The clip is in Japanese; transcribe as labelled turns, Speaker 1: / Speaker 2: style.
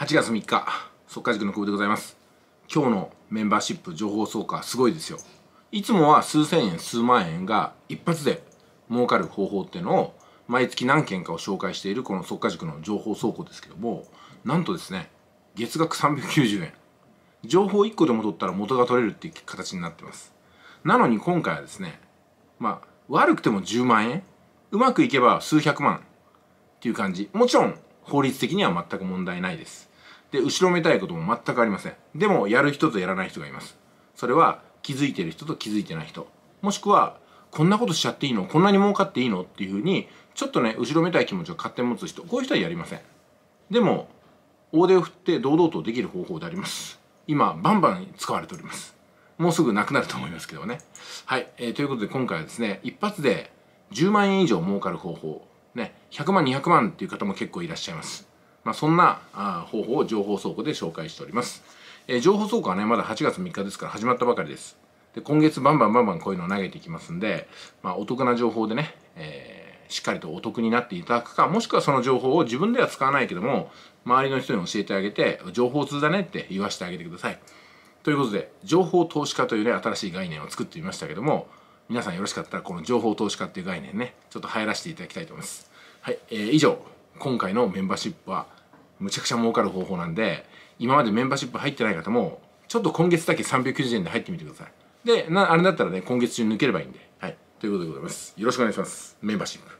Speaker 1: 8月3日速稼塾の久保でございます今日のメンバーシップ情報総価すごいですよいつもは数千円数万円が一発で儲かる方法っていうのを毎月何件かを紹介しているこの速稼塾の情報倉庫ですけどもなんとですね月額390円情報1個でも取ったら元が取れるっていう形になってますなのに今回はですねまあ悪くても10万円うまくいけば数百万っていう感じもちろん法律的には全く問題ないです。で、後ろめたいことも全くありません。でも、やる人とやらない人がいます。それは、気づいてる人と気づいてない人。もしくは、こんなことしちゃっていいのこんなに儲かっていいのっていうふうに、ちょっとね、後ろめたい気持ちを勝手に持つ人。こういう人はやりません。でも、大手を振って堂々とできる方法であります。今、バンバン使われております。もうすぐなくなると思いますけどね。はい。えー、ということで今回はですね、一発で10万円以上儲かる方法ね、100万200万っていう方も結構いらっしゃいます。まあ、そんなあ方法を情報倉庫で紹介しております。えー、情報倉庫はね、まだ8月3日ですから始まったばかりです。で今月バンバンバンバンこういうのを投げていきますんで、まあ、お得な情報でね、
Speaker 2: え
Speaker 1: ー、しっかりとお得になっていただくかもしくはその情報を自分では使わないけども周りの人に教えてあげて情報通だねって言わせてあげてください。ということで情報投資家というね新しい概念を作ってみましたけども皆さんよろしかったらこの情報投資家っていう概念ねちょっと入らせていただきたいと思いますはい、えー、以上今回のメンバーシップはむちゃくちゃ儲かる方法なんで今までメンバーシップ入ってない方もちょっと今月だけ390円で入ってみてくださいでなあれだったらね今月中に抜ければいいんではいということでございますよろしくお願いしますメンバーシップ